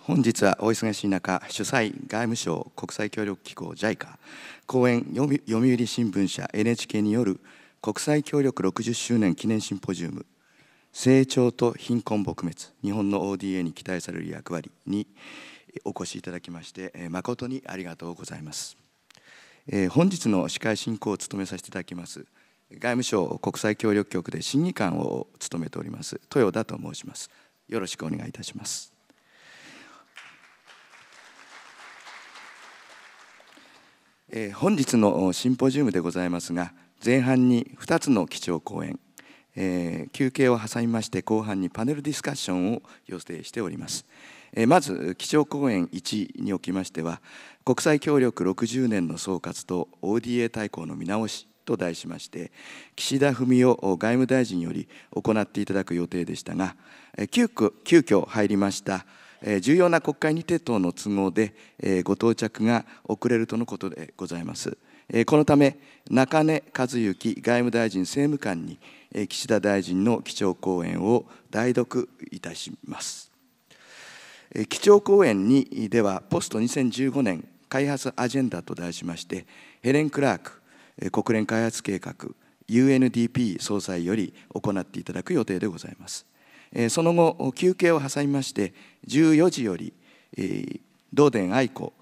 本日はお忙しい中主催外務省国際協力機構 JICA 講演読売新聞社 NHK による国際協力60周年記念シンポジウム「成長と貧困撲滅日本の ODA に期待される役割」にお越しいただきまして誠にありがとうございます。本日の司会進行を務めさせていただきます外務省国際協力局で審議官を務めております豊田と申します。よろしくお願いいたします。えー、本日のシンポジウムでございますが前半に2つの基調講演、えー、休憩を挟みまして後半にパネルディスカッションを予定しております、えー、まず基調講演1におきましては国際協力60年の総括と ODA 大綱の見直しと題しまして岸田文雄外務大臣より行っていただく予定でしたが急遽急遽入りました重要な国会にて等の都合でご到着が遅れるとのことでございます。このため、中根和之外務大臣政務官に岸田大臣の基調講演を代読いたします。基調講演にでは、ポスト2015年開発アジェンダと題しまして、ヘレン・クラーク国連開発計画 UNDP 総裁より行っていただく予定でございます。その後休憩を挟みまして14時より道伝愛子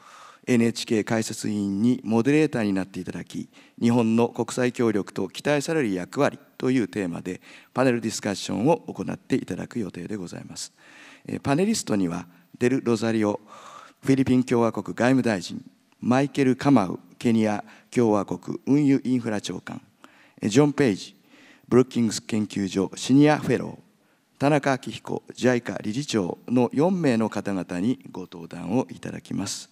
NHK 解説委員にモデレーターになっていただき日本の国際協力と期待される役割というテーマでパネルディスカッションを行っていただく予定でございますパネリストにはデル・ロザリオフィリピン共和国外務大臣マイケル・カマウケニア共和国運輸インフラ長官ジョン・ペイジブルッキングス研究所シニアフェロー田中昭彦 JICA 理事長の4名の方々にご登壇をいただきます。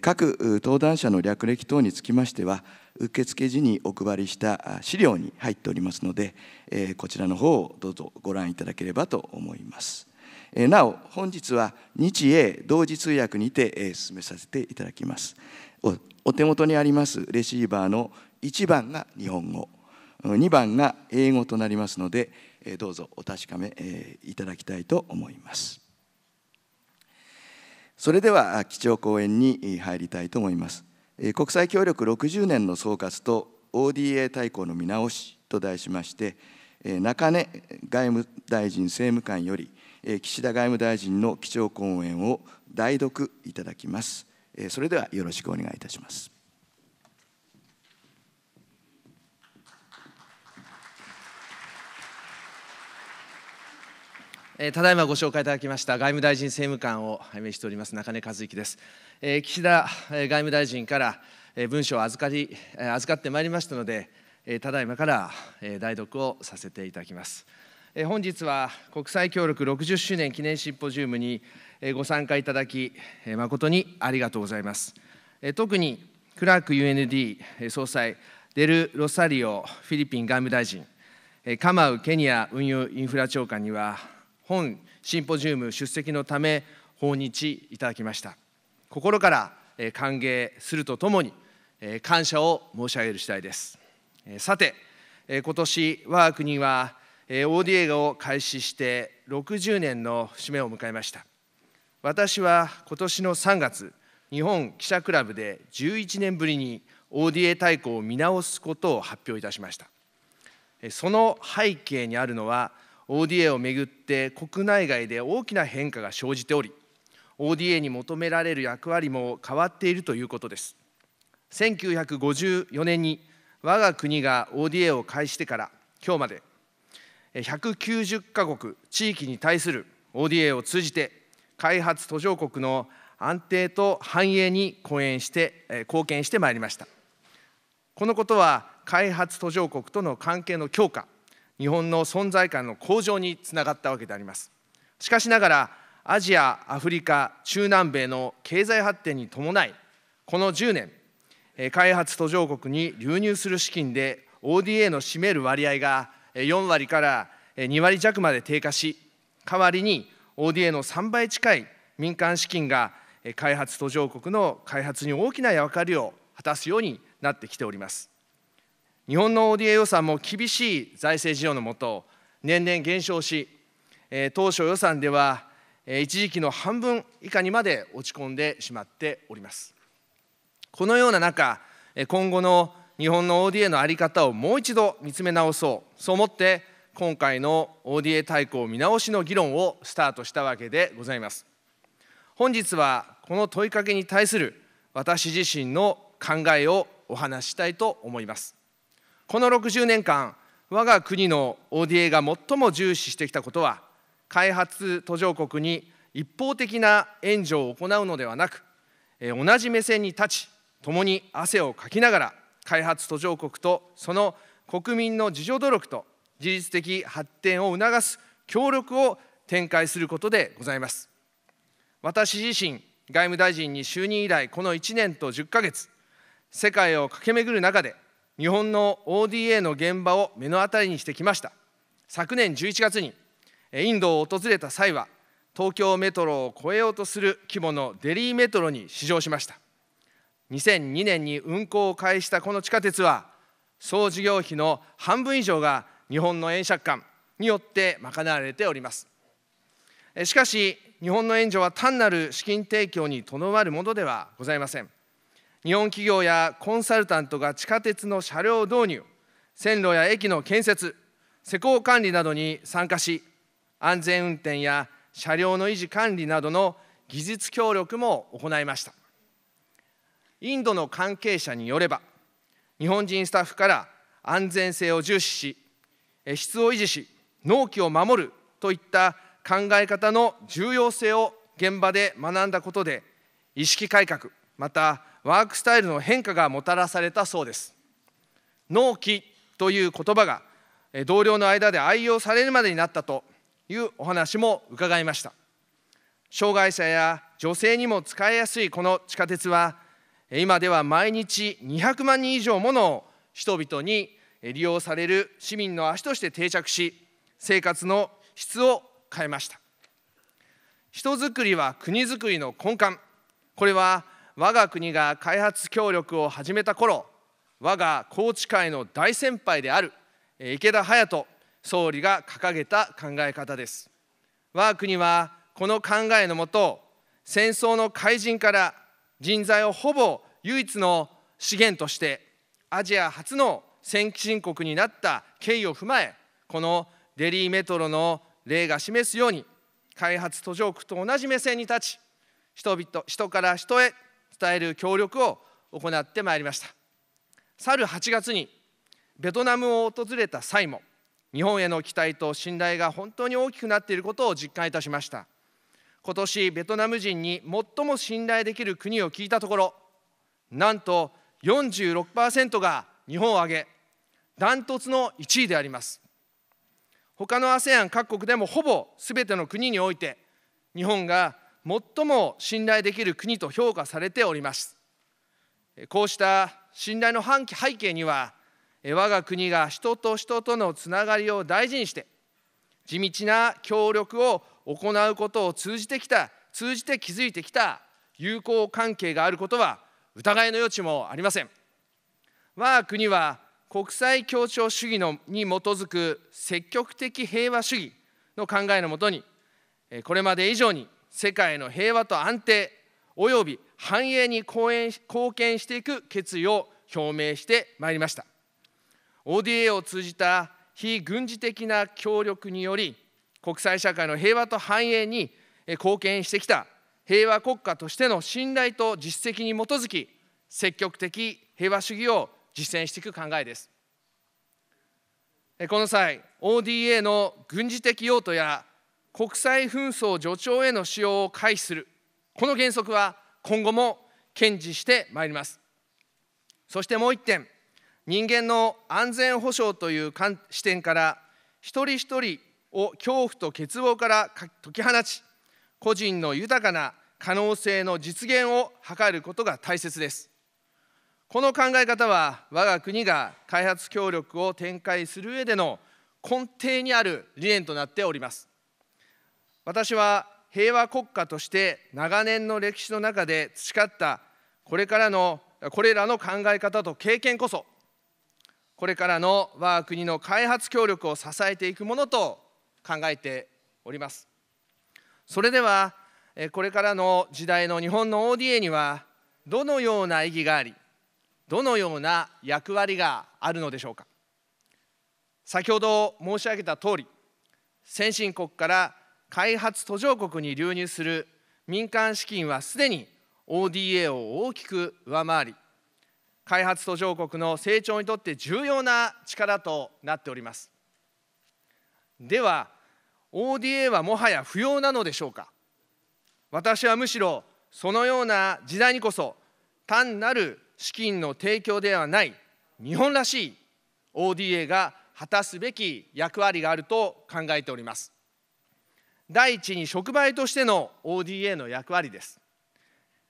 各登壇者の略歴等につきましては、受付時にお配りした資料に入っておりますので、こちらの方をどうぞご覧いただければと思います。なお、本日は日英同時通訳にて進めさせていただきます。お手元にありますレシーバーの1番が日本語、2番が英語となりますので、どうぞお確かめいただきたいと思いますそれでは基調講演に入りたいと思います国際協力60年の総括と ODA 大綱の見直しと題しまして中根外務大臣政務官より岸田外務大臣の基調講演を代読いただきますそれではよろしくお願いいたしますえただいまご紹介いただきました外務大臣政務官を拝命しております中根和之です、え岸田外務大臣から文書を預かり預かってまいりましたのでただいまから代読をさせていただきます本日は国際協力60周年記念シンポジウムにご参加いただき誠にありがとうございます特にクラーク UND 総裁デル・ロサリオフィリピン外務大臣カマウケニア運輸インフラ長官には本シンポジウム出席のため訪日いただきました心から歓迎するとともに感謝を申し上げる次第ですさて今年我が国は ODA を開始して60年の節目を迎えました私は今年の3月日本記者クラブで11年ぶりに ODA 大綱を見直すことを発表いたしましたその背景にあるのは ODA をめぐって国内外で大きな変化が生じており ODA に求められる役割も変わっているということです1954年に我が国が ODA を開始してから今日まで190カ国地域に対する ODA を通じて開発途上国の安定と繁栄に貢献して貢献してまいりましたこのことは開発途上国との関係の強化日本の存在感の向上につながったわけでありますしかしながらアジアアフリカ中南米の経済発展に伴いこの10年開発途上国に流入する資金で ODA の占める割合が4割から2割弱まで低下し代わりに ODA の3倍近い民間資金が開発途上国の開発に大きな役割を果たすようになってきております。日本の ODA 予算も厳しい財政事情のもと、年々減少し、当初予算では一時期の半分以下にまで落ち込んでしまっております。このような中、今後の日本の ODA の在り方をもう一度見つめ直そう、そう思って、今回の ODA 大綱見直しの議論をスタートしたわけでございます。本日はこの問いかけに対する私自身の考えをお話したいと思います。この60年間我が国の ODA が最も重視してきたことは開発途上国に一方的な援助を行うのではなく同じ目線に立ち共に汗をかきながら開発途上国とその国民の自助努力と自律的発展を促す協力を展開することでございます私自身外務大臣に就任以来この1年と10ヶ月世界を駆け巡る中で日本の ODA の現場を目の当たりにしてきました昨年11月にインドを訪れた際は東京メトロを超えようとする規模のデリーメトロに試乗しました2002年に運行を開始したこの地下鉄は総事業費の半分以上が日本の円借款によって賄われておりますしかし日本の援助は単なる資金提供にとどまるものではございません日本企業やコンサルタントが地下鉄の車両導入、線路や駅の建設、施工管理などに参加し、安全運転や車両の維持管理などの技術協力も行いました。インドの関係者によれば、日本人スタッフから安全性を重視し、質を維持し、納期を守るといった考え方の重要性を現場で学んだことで、意識改革、またワークスタイルの変化がもたらされたそうです納期という言葉が同僚の間で愛用されるまでになったというお話も伺いました障害者や女性にも使いやすいこの地下鉄は今では毎日200万人以上もの人々に利用される市民の足として定着し生活の質を変えました人づくりは国づくりの根幹これは我が国が開発協力を始めた頃我が高知会の大先輩である池田勇人総理が掲げた考え方です我が国はこの考えのもと戦争の怪人から人材をほぼ唯一の資源としてアジア初の先進国になった経緯を踏まえこのデリーメトロの例が示すように開発途上国と同じ目線に立ち人々人から人へ伝える協力を行ってまいりました去る8月にベトナムを訪れた際も日本への期待と信頼が本当に大きくなっていることを実感いたしました今年ベトナム人に最も信頼できる国を聞いたところなんと46%が日本を挙げダントツの1位であります他の ASEAN 各国でもほぼ全ての国において日本が最も信頼できる国と評価されておりますこうした信頼の背景には我が国が人と人とのつながりを大事にして地道な協力を行うことを通じてきた通じて築いてきた友好関係があることは疑いの余地もありません我が国は国際協調主義のに基づく積極的平和主義の考えのもとにこれまで以上に世界の平和と安定および繁栄に貢献していく決意を表明してまいりました ODA を通じた非軍事的な協力により国際社会の平和と繁栄に貢献してきた平和国家としての信頼と実績に基づき積極的平和主義を実践していく考えですこの際 ODA の軍事的用途や国際紛争助長への使用を回避するこの原則は今後も堅持してまいりますそしてもう1点人間の安全保障という視点から一人一人を恐怖と欠乏から解き放ち個人の豊かな可能性の実現を図ることが大切ですこの考え方は我が国が開発協力を展開する上での根底にある理念となっております私は平和国家として長年の歴史の中で培ったこれからのこれらの考え方と経験こそこれからの我が国の開発協力を支えていくものと考えておりますそれではこれからの時代の日本の ODA にはどのような意義がありどのような役割があるのでしょうか先ほど申し上げたとおり先進国から開発途上国に流入する民間資金はすでに ODA を大きく上回り開発途上国の成長にとって重要な力となっておりますでは ODA はもはや不要なのでしょうか私はむしろそのような時代にこそ単なる資金の提供ではない日本らしい ODA が果たすべき役割があると考えております第一に触媒としての ODA の役割です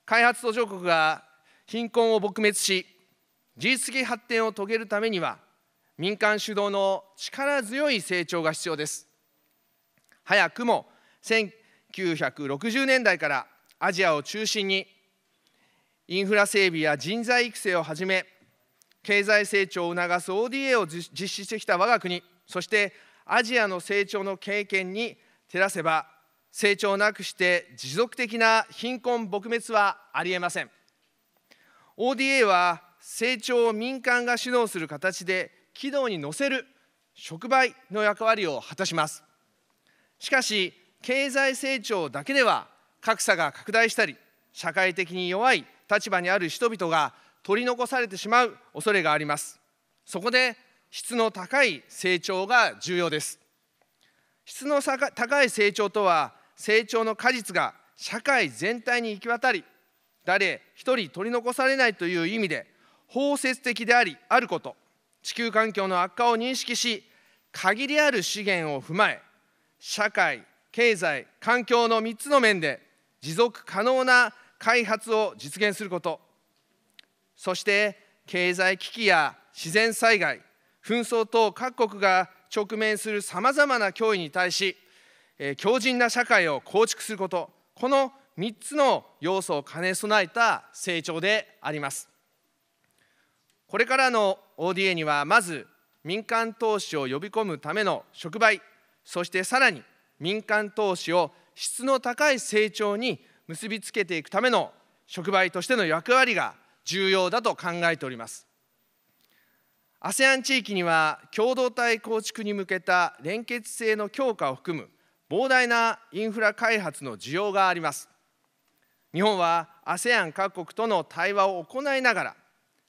開発途上国が貧困を撲滅し自立的発展を遂げるためには民間主導の力強い成長が必要です早くも1960年代からアジアを中心にインフラ整備や人材育成をはじめ経済成長を促す ODA を実施してきた我が国そしてアジアの成長の経験に照らせば成長なくして持続的な貧困撲滅はありえません ODA は成長を民間が主導する形で軌道に乗せる触媒の役割を果たしますしかし経済成長だけでは格差が拡大したり社会的に弱い立場にある人々が取り残されてしまう恐れがありますそこで質の高い成長が重要です質の高い成長とは成長の果実が社会全体に行き渡り誰一人取り残されないという意味で包摂的でありあること地球環境の悪化を認識し限りある資源を踏まえ社会経済環境の3つの面で持続可能な開発を実現することそして経済危機や自然災害紛争等各国が直面するさまざまな脅威に対し強靭な社会を構築することこの3つの要素を兼ね備えた成長でありますこれからの ODA にはまず民間投資を呼び込むための触媒そしてさらに民間投資を質の高い成長に結びつけていくための触媒としての役割が重要だと考えております ASEAN 地域には共同体構築に向けた連結性の強化を含む膨大なインフラ開発の需要があります日本は ASEAN 各国との対話を行いながら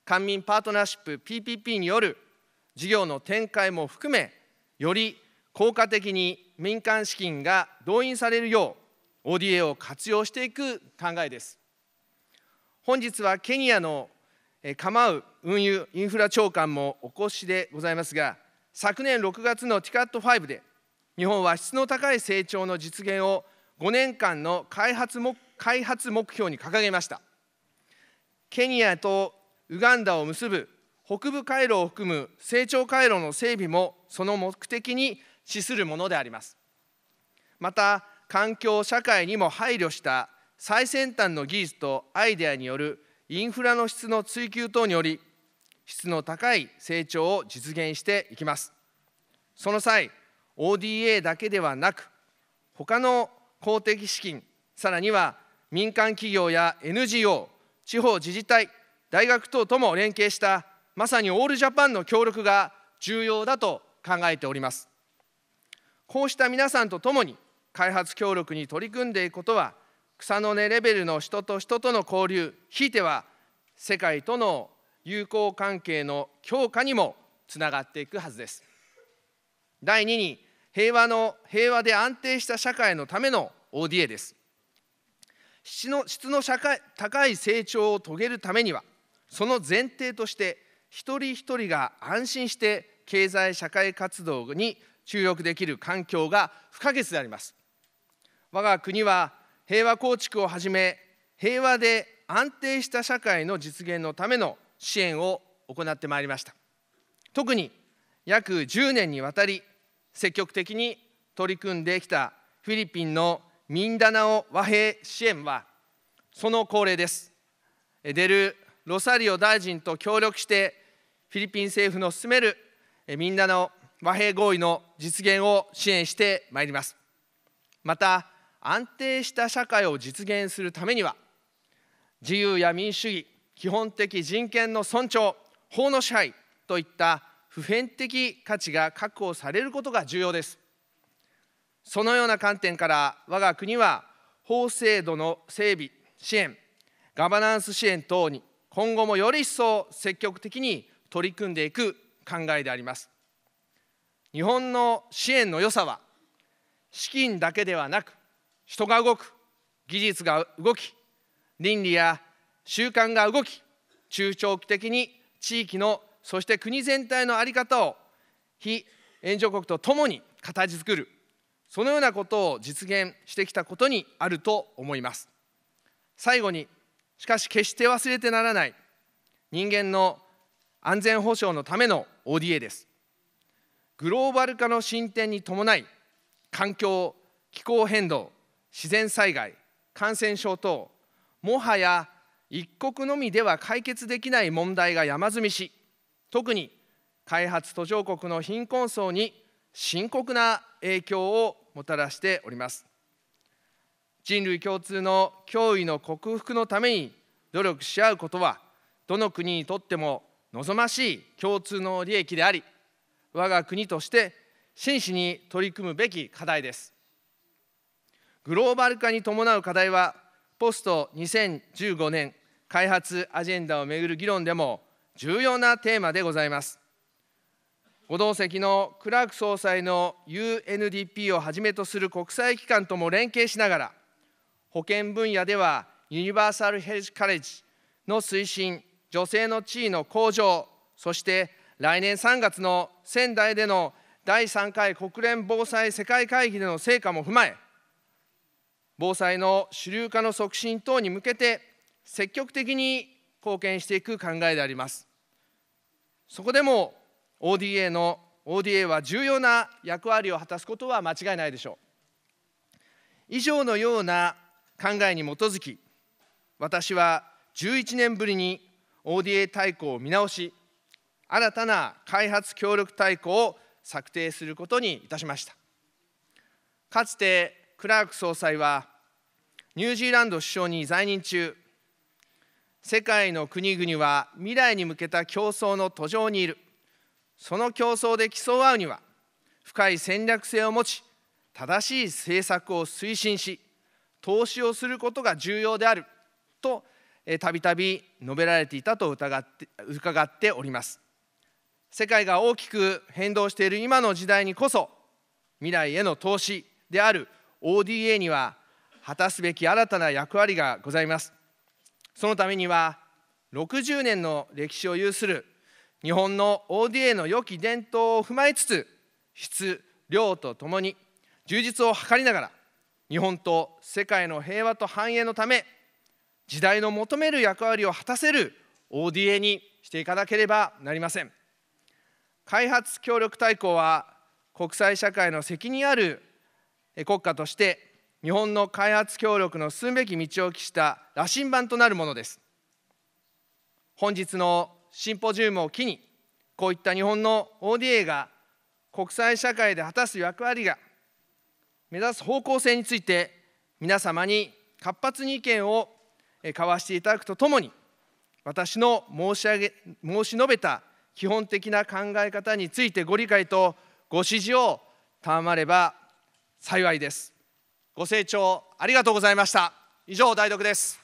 官民パートナーシップ PPP による事業の展開も含めより効果的に民間資金が動員されるよう ODA を活用していく考えです本日はケニアの構う運輸インフラ長官もお越しでございますが昨年6月の TCAT5 で日本は質の高い成長の実現を5年間の開発目開発目標に掲げましたケニアとウガンダを結ぶ北部回廊を含む成長回廊の整備もその目的に資するものでありますまた環境社会にも配慮した最先端の技術とアイデアによるインフラの質の追求等により質の高い成長を実現していきますその際 ODA だけではなく他の公的資金さらには民間企業や NGO 地方自治体大学等とも連携したまさにオールジャパンの協力が重要だと考えておりますこうした皆さんとともに開発協力に取り組んでいくことは草の根レベルの人と人との交流ひいては世界との友好関係の強化にもつながっていくはずです第2に平和の平和で安定した社会のための ODA です質の質の社会高い成長を遂げるためにはその前提として一人一人が安心して経済社会活動に注力できる環境が不可欠であります我が国は平和構築をはじめ平和で安定した社会の実現のための支援を行ってまいりました特に約10年にわたり積極的に取り組んできたフィリピンのミンダナオ和平支援はその恒例ですデル・ロサリオ大臣と協力してフィリピン政府の進めるミンダナオ和平合意の実現を支援してまいりますまた安定した社会を実現するためには自由や民主主義基本的人権の尊重法の支配といった普遍的価値が確保されることが重要ですそのような観点から我が国は法制度の整備支援ガバナンス支援等に今後もより一層積極的に取り組んでいく考えであります日本の支援の良さは資金だけではなく人が動く技術が動き倫理や習慣が動き中長期的に地域のそして国全体の在り方を非援助国とともに形作るそのようなことを実現してきたことにあると思います最後にしかし決して忘れてならない人間の安全保障のための ODA ですグローバル化の進展に伴い環境気候変動自然災害感染症等もはや一国のみでは解決できない問題が山積みし特に開発途上国の貧困層に深刻な影響をもたらしております人類共通の脅威の克服のために努力し合うことはどの国にとっても望ましい共通の利益であり我が国として真摯に取り組むべき課題ですグローバル化に伴う課題はポスト2015年開発アジェンダをめぐる議論でも重要なテーマでございますご同席のクラーク総裁の UNDP をはじめとする国際機関とも連携しながら保健分野ではユニバーサル・ヘルジ・カレッジの推進女性の地位の向上そして来年3月の仙台での第3回国連防災世界会議での成果も踏まえ防災の主流化の促進等に向けて積極的に貢献していく考えでありますそこでも ODA の ODA は重要な役割を果たすことは間違いないでしょう以上のような考えに基づき私は11年ぶりに ODA 大綱を見直し新たな開発協力大綱を策定することにいたしましたかつてクラーク総裁はニュージーランド首相に在任中世界の国々は未来に向けた競争の途上にいるその競争で競うには深い戦略性を持ち正しい政策を推進し投資をすることが重要であるとたびたび述べられていたと疑って伺っております世界が大きく変動している今の時代にこそ未来への投資である ODA には果たすべき新たな役割がございますそのためには60年の歴史を有する日本の ODA の良き伝統を踏まえつつ質量とともに充実を図りながら日本と世界の平和と繁栄のため時代の求める役割を果たせる ODA にしていかなければなりません開発協力大綱は国際社会の責任ある国家として日本の開発協力の進むべき道を期した羅針盤となるものです本日のシンポジウムを機にこういった日本の ODA が国際社会で果たす役割が目指す方向性について皆様に活発に意見を交わしていただくとともに私の申し上げ申し述べた基本的な考え方についてご理解とご支持を賜れば幸いです。ご清聴ありがとうございました以上代読です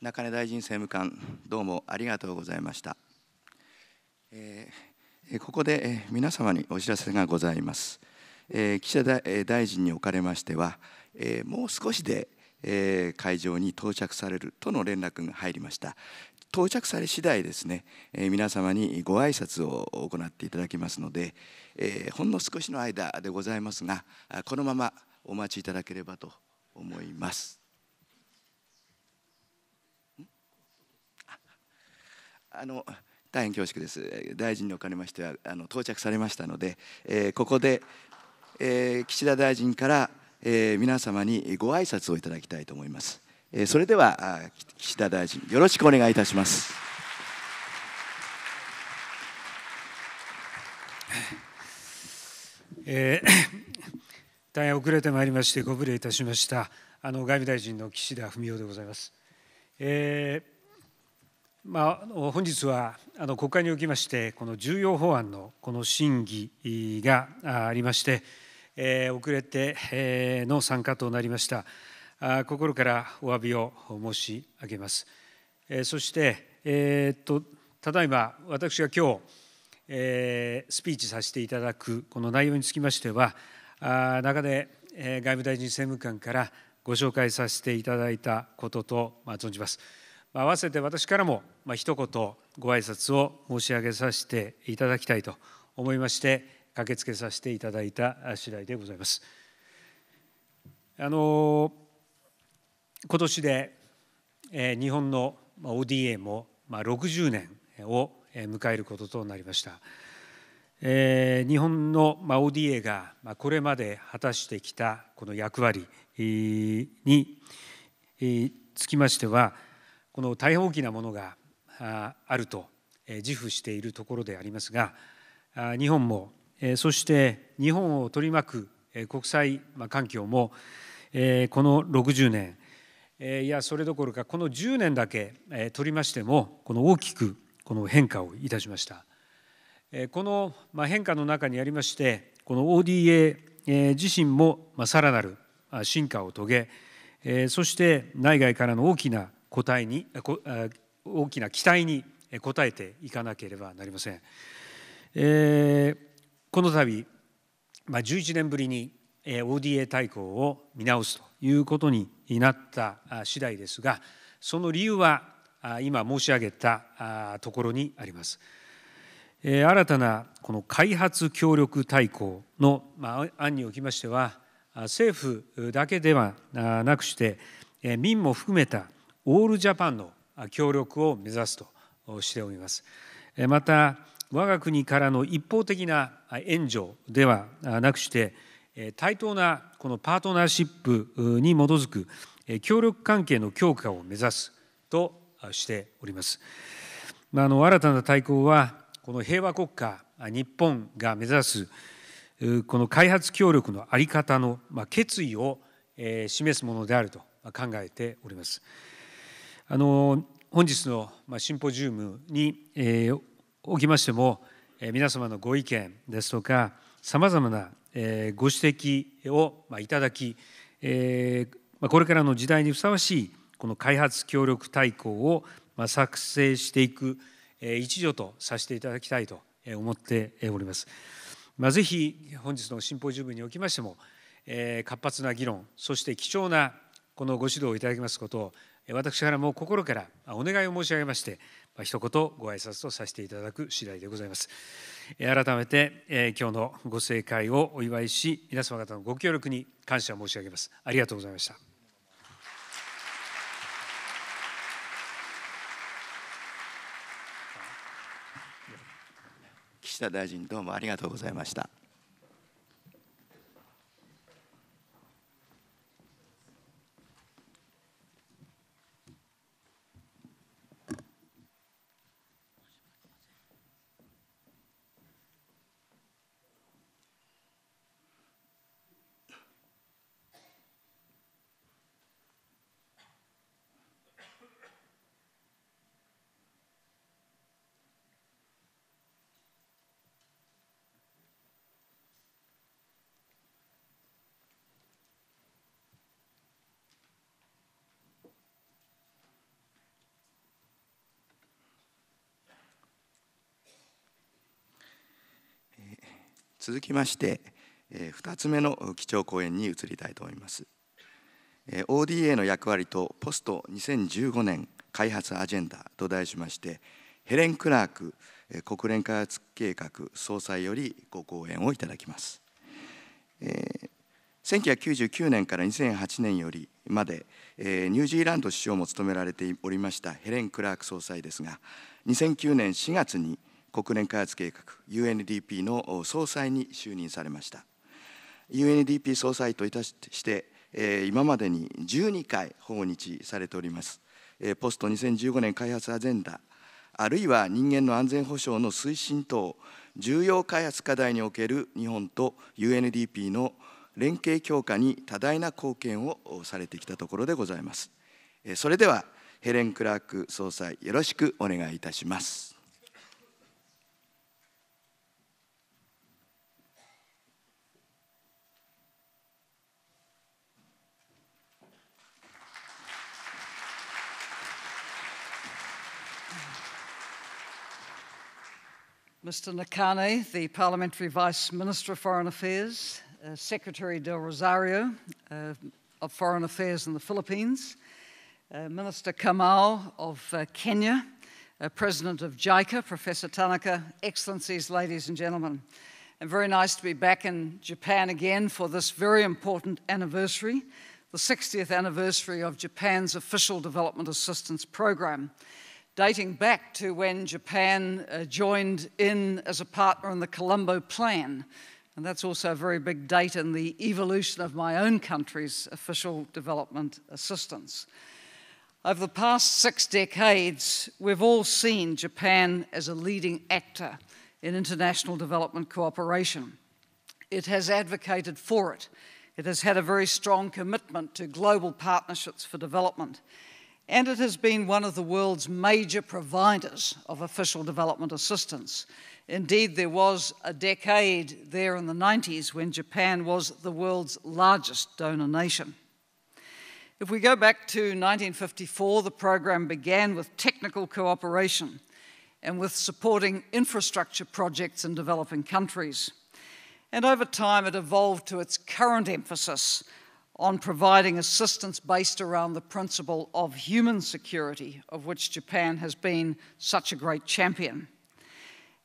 中根大臣政務官どうもありがとうございました、えー、ここで皆様にお知らせがございます、えー、岸田大臣におかれましては、えもう少しでえー、会場に到着されるとの連絡が入りました到着され次第ですね、えー、皆様にご挨拶を行っていただきますので、えー、ほんの少しの間でございますがこのままお待ちいただければと思います。あの大変恐縮です。大臣におかれましてはあの到着されましたので、えー、ここで、えー、岸田大臣からえー、皆様にご挨拶をいただきたいと思います。えー、それでは岸田大臣よろしくお願いいたします。えー、大変遅れてまいりましてご無礼いたしましたあの外務大臣の岸田文雄でございます。えーまあ、本日はあの国会におきましてこの重要法案のこの審議がありまして。え遅れて、えの参加となりましたあ心からお詫びを申し上げます、えそして、えっとただいま私が今日、えスピーチさせていただくこの内容につきましてはあ中で、え外務大臣政務官からご紹介させていただいたことと、まあ、存じます、まあ、合わせて私からも、まあ、一言ご挨拶を申し上げさせていただきたいと思いまして駆けつけさせていただいた次第でございます。あの今年で、え日本の ODA も、まあ、60年を迎えることとなりました。え日本の ODA がこれまで果たしてきたこの役割につきましてはこの大変大きなものがあると自負しているところでありますが日本もそして日本を取り巻く国際環境もこの60年いやそれどころかこの10年だけ取りましてもこの大きくこの変化をいたしましたこの変化の中にありましてこの ODA 自身もさらなる進化を遂げそして内外からの大きな答えに大きな期待に応えていかなければなりません。えーこの度、まあ、11年ぶりに ODA 大綱を見直すということになった次第ですがその理由は今申し上げたところにあります。新たなこの開発協力大綱の案におきましては政府だけではなくして民も含めたオールジャパンの協力を目指すとしております。また我が国からの一方的な援助ではなくして対等なこのパートナーシップに基づく協力関係の強化を目指すとしております。まあ、あの新たな対抗はこの平和国家日本が目指すこの開発協力の在り方の決意を示すものであると考えております。あの本日のシンポジウムにおきましても、え皆様のご意見ですとかさまざまな、えご指摘を、まいただき、えまこれからの時代にふさわしいこの開発協力大綱を、ま作成していく、え一助とさせていただきたいと思っております。まあ、ぜひ本日のシンポジウムにおきましても、え活発な議論そして貴重なこのご指導をいただきますことを私からも心からお願いを申し上げまして一言ご挨拶とさせていただく次第でございます。改めて、えー、今日のご盛会をお祝いし、皆様方のご協力に感謝申し上げます。ありがとうございました。岸田大臣どうもありがとうございました。続きまして、え2つ目の基調講演に移りたいと思います。ODA の役割とポスト2015年開発アジェンダと題しましてヘレン・クラーク国連開発計画総裁よりご講演をいただきます、えー、1999年から2008年よりまで、ニュージーランド首相も務められておりましたヘレン・クラーク総裁ですが2009年4月に国連開発計画 UNDP の総裁に就任されました UNDP 総裁といたして、え今までに12回訪日されております、えポスト2015年開発アジェンダあるいは人間の安全保障の推進等重要開発課題における日本と UNDP の連携強化に多大な貢献をされてきたところでございますそれではヘレン・クラーク総裁よろしくお願いいたします Mr. Nakane, the Parliamentary Vice Minister of Foreign Affairs, uh, Secretary Del Rosario uh, of Foreign Affairs in the Philippines, uh, Minister Kamau of uh, Kenya, uh, President of JICA, Professor Tanaka, Excellencies, ladies and gentlemen. And very nice to be back in Japan again for this very important anniversary, the 60th anniversary of Japan's official development assistance program dating back to when Japan uh, joined in as a partner in the Colombo Plan. And that's also a very big date in the evolution of my own country's official development assistance. Over the past six decades, we've all seen Japan as a leading actor in international development cooperation. It has advocated for it. It has had a very strong commitment to global partnerships for development and it has been one of the world's major providers of official development assistance. Indeed, there was a decade there in the 90s when Japan was the world's largest donor nation. If we go back to 1954, the program began with technical cooperation and with supporting infrastructure projects in developing countries. And over time, it evolved to its current emphasis on providing assistance based around the principle of human security, of which Japan has been such a great champion.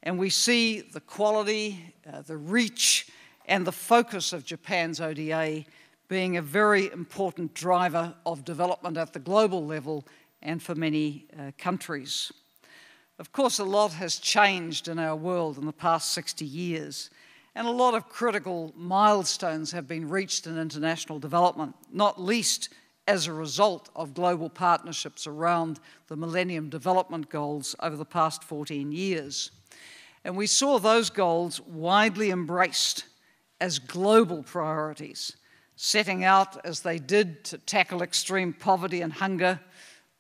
And we see the quality, uh, the reach, and the focus of Japan's ODA being a very important driver of development at the global level and for many uh, countries. Of course, a lot has changed in our world in the past 60 years. And a lot of critical milestones have been reached in international development, not least as a result of global partnerships around the Millennium Development Goals over the past 14 years. And we saw those goals widely embraced as global priorities, setting out as they did to tackle extreme poverty and hunger,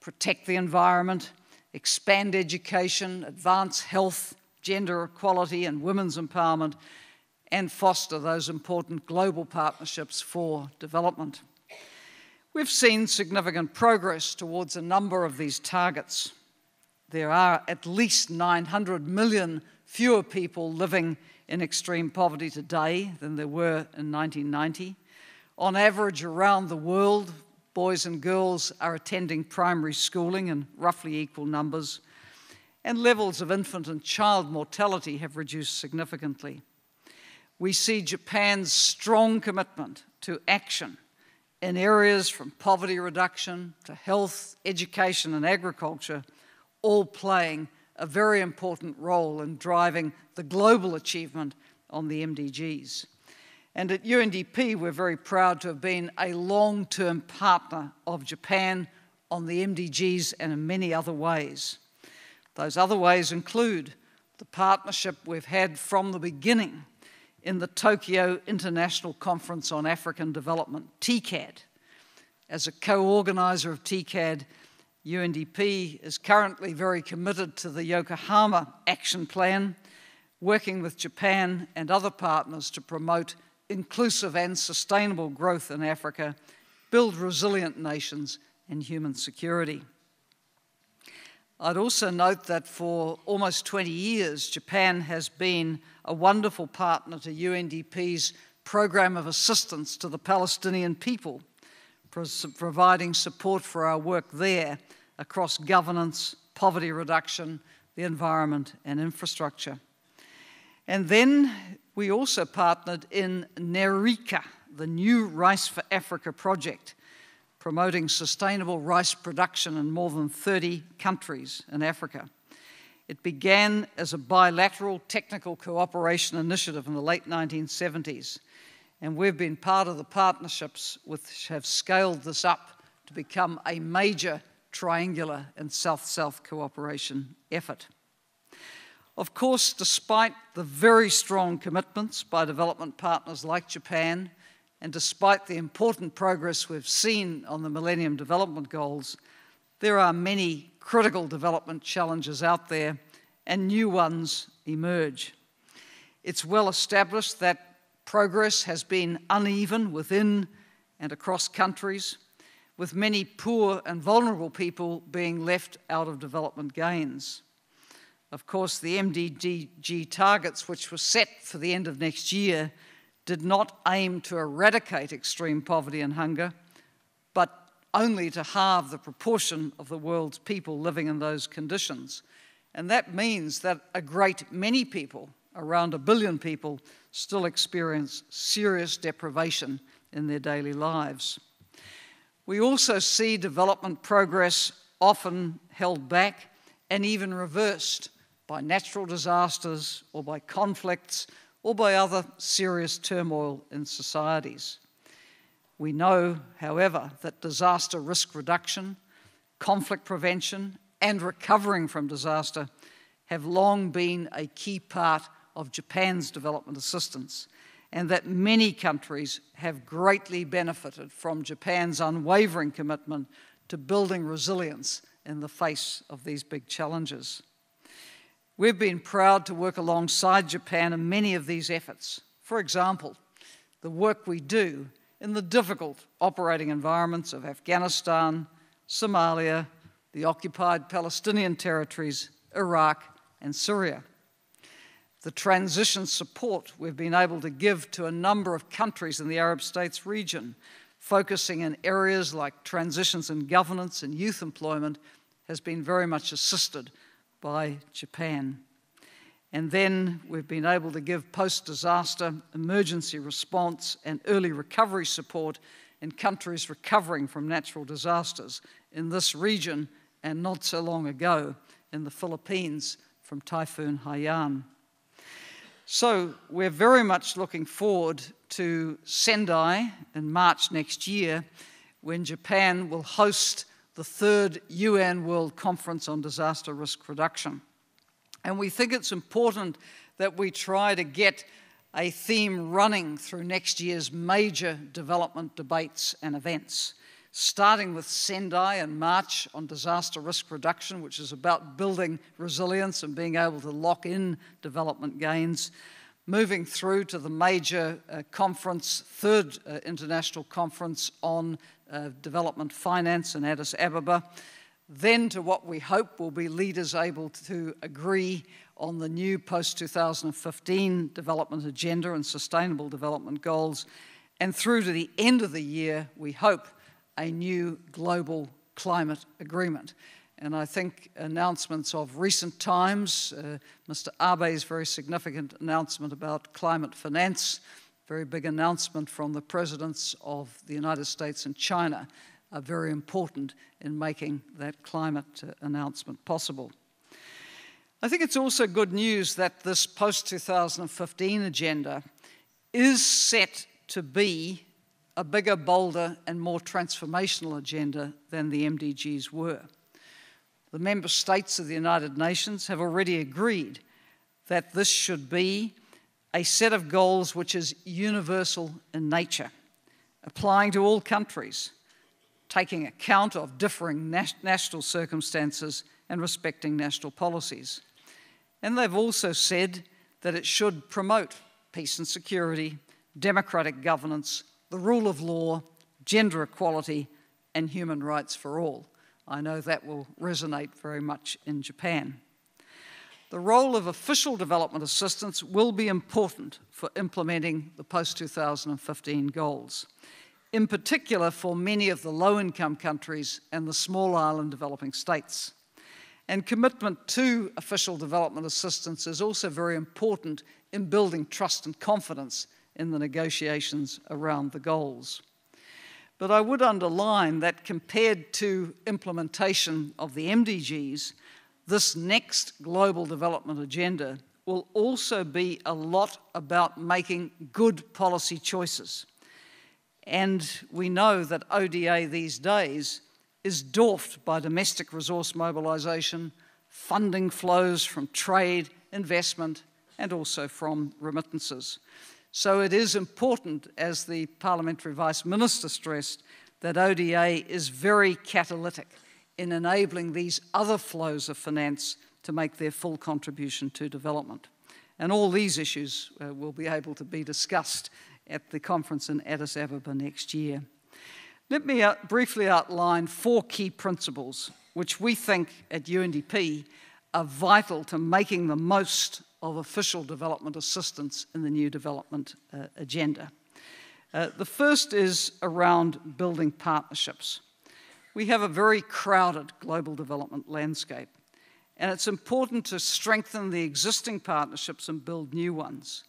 protect the environment, expand education, advance health, gender equality, and women's empowerment, and foster those important global partnerships for development. We've seen significant progress towards a number of these targets. There are at least 900 million fewer people living in extreme poverty today than there were in 1990. On average, around the world, boys and girls are attending primary schooling in roughly equal numbers, and levels of infant and child mortality have reduced significantly we see Japan's strong commitment to action in areas from poverty reduction to health, education, and agriculture, all playing a very important role in driving the global achievement on the MDGs. And at UNDP, we're very proud to have been a long term partner of Japan on the MDGs and in many other ways. Those other ways include the partnership we've had from the beginning in the Tokyo International Conference on African Development, TCAD. As a co organizer of TCAD, UNDP is currently very committed to the Yokohama Action Plan, working with Japan and other partners to promote inclusive and sustainable growth in Africa, build resilient nations, and human security. I'd also note that for almost 20 years, Japan has been a wonderful partner to UNDP's program of assistance to the Palestinian people, providing support for our work there across governance, poverty reduction, the environment, and infrastructure. And then we also partnered in NERICA, the new Rice for Africa project, promoting sustainable rice production in more than 30 countries in Africa. It began as a bilateral technical cooperation initiative in the late 1970s, and we've been part of the partnerships which have scaled this up to become a major triangular and South South cooperation effort. Of course, despite the very strong commitments by development partners like Japan and despite the important progress we've seen on the Millennium Development Goals, there are many critical development challenges out there and new ones emerge. It's well established that progress has been uneven within and across countries, with many poor and vulnerable people being left out of development gains. Of course, the MDG targets, which were set for the end of next year, did not aim to eradicate extreme poverty and hunger, but only to halve the proportion of the world's people living in those conditions. And that means that a great many people, around a billion people, still experience serious deprivation in their daily lives. We also see development progress often held back and even reversed by natural disasters or by conflicts or by other serious turmoil in societies. We know, however, that disaster risk reduction, conflict prevention, and recovering from disaster have long been a key part of Japan's development assistance, and that many countries have greatly benefited from Japan's unwavering commitment to building resilience in the face of these big challenges. We've been proud to work alongside Japan in many of these efforts. For example, the work we do in the difficult operating environments of Afghanistan, Somalia, the occupied Palestinian territories, Iraq, and Syria. The transition support we've been able to give to a number of countries in the Arab states region, focusing in areas like transitions in governance and youth employment, has been very much assisted by Japan. And then we've been able to give post disaster emergency response and early recovery support in countries recovering from natural disasters in this region and not so long ago in the Philippines from Typhoon Haiyan. So we're very much looking forward to Sendai in March next year when Japan will host the third UN World Conference on Disaster Risk Reduction. And we think it's important that we try to get a theme running through next year's major development debates and events, starting with Sendai in March on disaster risk reduction, which is about building resilience and being able to lock in development gains moving through to the major uh, conference, third uh, international conference on uh, development finance in Addis Ababa, then to what we hope will be leaders able to agree on the new post 2015 development agenda and sustainable development goals, and through to the end of the year, we hope, a new global climate agreement. And I think announcements of recent times, uh, Mr. Abe's very significant announcement about climate finance, very big announcement from the presidents of the United States and China, are very important in making that climate uh, announcement possible. I think it's also good news that this post 2015 agenda is set to be a bigger, bolder, and more transformational agenda than the MDGs were. The member states of the United Nations have already agreed that this should be a set of goals which is universal in nature, applying to all countries, taking account of differing national circumstances and respecting national policies. And they've also said that it should promote peace and security, democratic governance, the rule of law, gender equality, and human rights for all. I know that will resonate very much in Japan. The role of official development assistance will be important for implementing the post 2015 goals, in particular for many of the low income countries and the small island developing states. And commitment to official development assistance is also very important in building trust and confidence in the negotiations around the goals. But I would underline that compared to implementation of the MDGs, this next global development agenda will also be a lot about making good policy choices. And we know that ODA these days is dwarfed by domestic resource mobilisation, funding flows from trade, investment, and also from remittances. So it is important, as the Parliamentary Vice Minister stressed, that ODA is very catalytic in enabling these other flows of finance to make their full contribution to development. And all these issues uh, will be able to be discussed at the conference in Addis Ababa next year. Let me out uh, briefly outline four key principles which we think at UNDP are vital to making the most of official development assistance in the new development uh, agenda. Uh, the first is around building partnerships. We have a very crowded global development landscape, and it's important to strengthen the existing partnerships and build new ones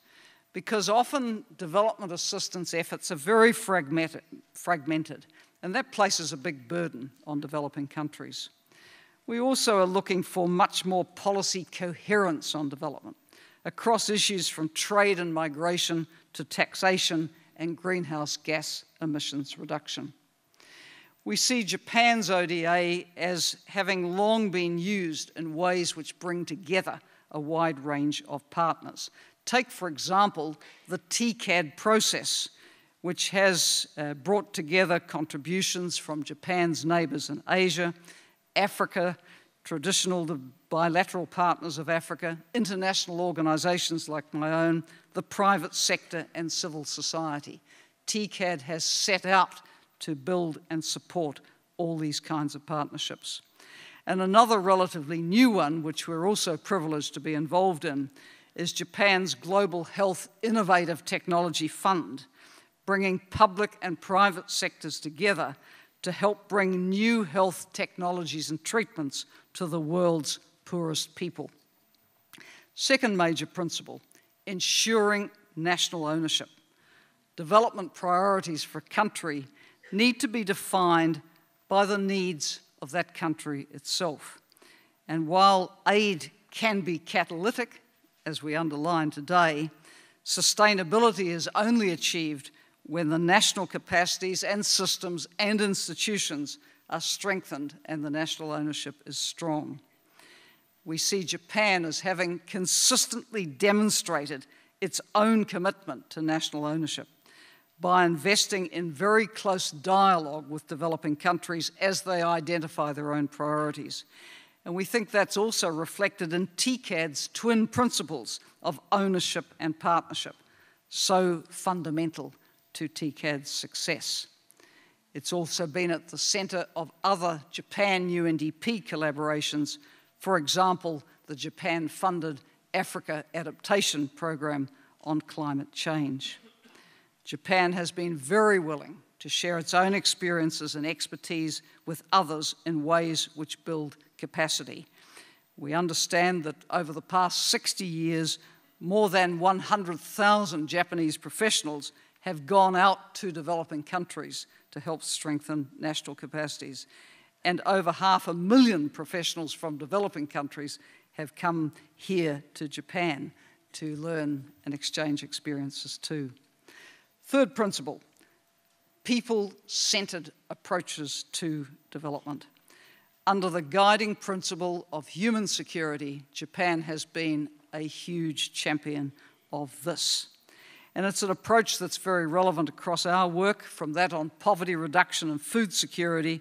because often development assistance efforts are very fragmented, fragmented, and that places a big burden on developing countries. We also are looking for much more policy coherence on development across issues from trade and migration to taxation and greenhouse gas emissions reduction. We see Japan's ODA as having long been used in ways which bring together a wide range of partners. Take, for example, the TCAD process, which has uh, brought together contributions from Japan's neighbours in Asia, Africa, traditional bilateral partners of Africa, international organizations like my own, the private sector, and civil society. TCAD has set out to build and support all these kinds of partnerships. And another relatively new one, which we're also privileged to be involved in, is Japan's Global Health Innovative Technology Fund, bringing public and private sectors together to help bring new health technologies and treatments to the world's poorest people. Second major principle ensuring national ownership. Development priorities for a country need to be defined by the needs of that country itself. And while aid can be catalytic, as we underline today, sustainability is only achieved when the national capacities and systems and institutions are strengthened and the national ownership is strong. We see Japan as having consistently demonstrated its own commitment to national ownership by investing in very close dialogue with developing countries as they identify their own priorities. And we think that's also reflected in TCAD's twin principles of ownership and partnership, so fundamental to TCAD's success. It's also been at the centre of other Japan UNDP collaborations, for example, the Japan funded Africa Adaptation Programme on climate change. Japan has been very willing to share its own experiences and expertise with others in ways which build capacity. We understand that over the past 60 years, more than 100,000 Japanese professionals have gone out to developing countries to help strengthen national capacities. And over half a million professionals from developing countries have come here to Japan to learn and exchange experiences too. Third principle people centered approaches to development. Under the guiding principle of human security, Japan has been a huge champion of this. And it's an approach that's very relevant across our work, from that on poverty reduction and food security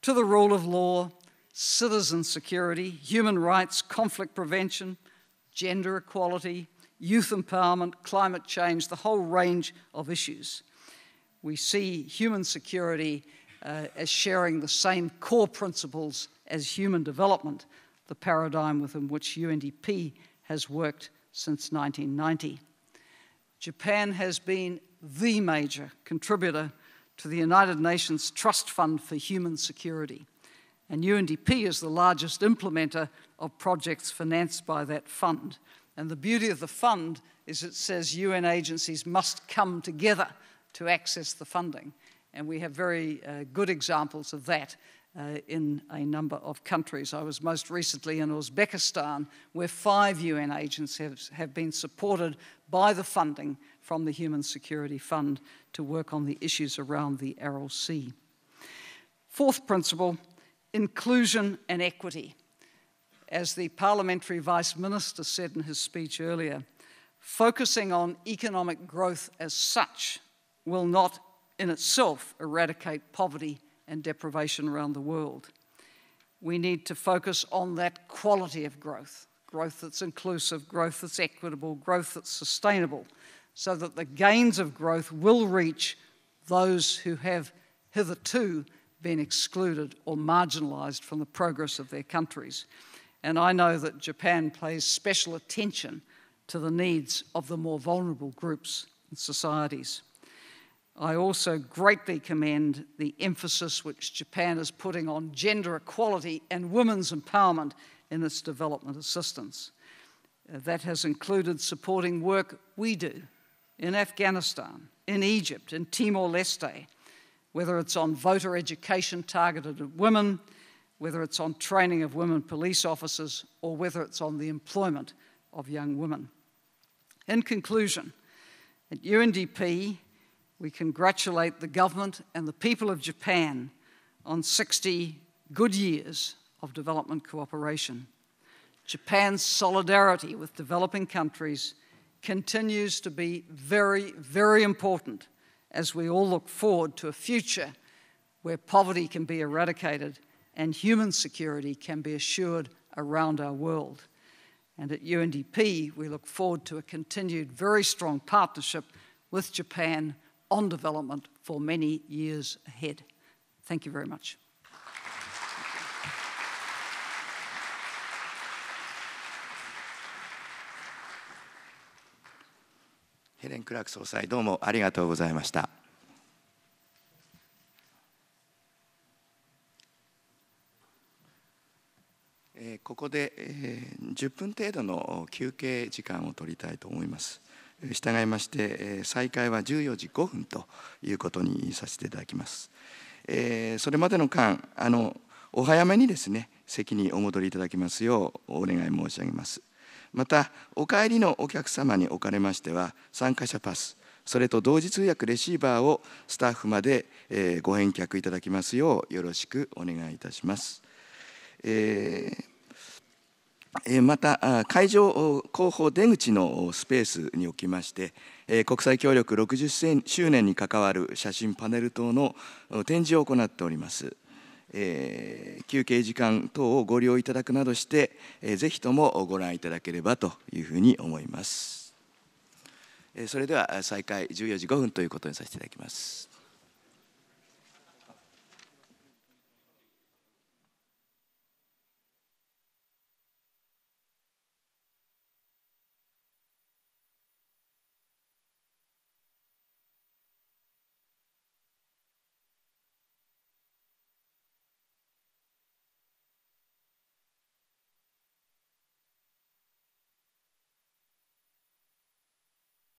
to the rule of law, citizen security, human rights, conflict prevention, gender equality, youth empowerment, climate change, the whole range of issues. We see human security uh, as sharing the same core principles as human development, the paradigm within which UNDP has worked since 1990. Japan has been the major contributor to the United Nations Trust Fund for Human Security, and UNDP is the largest implementer of projects financed by that fund. And the beauty of the fund is it says UN agencies must come together to access the funding. And we have very uh, good examples of that uh, in a number of countries. I was most recently in Uzbekistan, where five UN agencies have, have been supported by the funding from the Human Security Fund to work on the issues around the Aral Sea. Fourth principle inclusion and equity. As the parliamentary vice minister said in his speech earlier, focusing on economic growth as such will not in itself eradicate poverty and deprivation around the world. We need to focus on that quality of growth growth that's inclusive, growth that's equitable, growth that's sustainable, so that the gains of growth will reach those who have hitherto been excluded or marginalised from the progress of their countries. And I know that Japan pays special attention to the needs of the more vulnerable groups and societies. I also greatly commend the emphasis which Japan is putting on gender equality and women's empowerment in its development assistance. Uh, that has included supporting work we do in Afghanistan, in Egypt, in Timor Leste, whether it's on voter education targeted at women, whether it's on training of women police officers, or whether it's on the employment of young women. In conclusion, at UNDP, we congratulate the government and the people of Japan on 60 good years of development cooperation. Japan's solidarity with developing countries continues to be very, very important as we all look forward to a future where poverty can be eradicated and human security can be assured around our world. And at UNDP, we look forward to a continued very strong partnership with Japan on development for many years ahead. Thank you very much. ヘレン・クラーク総裁どうもありがとうございました、えここで、えー、10分程度の休憩時間を取りたいと思います従いまして再開は14時5分ということにさせていただきます。えそれまでの間あのお早めにですね席にお戻りいただきますようお願い申し上げます。またお帰りのお客様におかれましては参加者パスそれと同時通訳レシーバーをスタッフまで、えご返却いただきますようよろしくお願いいたします。えーまた会場後方出口のスペースにおきまして国際協力60周年に関わる写真パネル等の展示を行っております。え休憩時間等をご利用いただくなどして、えぜひともご覧いただければというふうに思います。えそれでは再開14時5分ということにさせていただきます。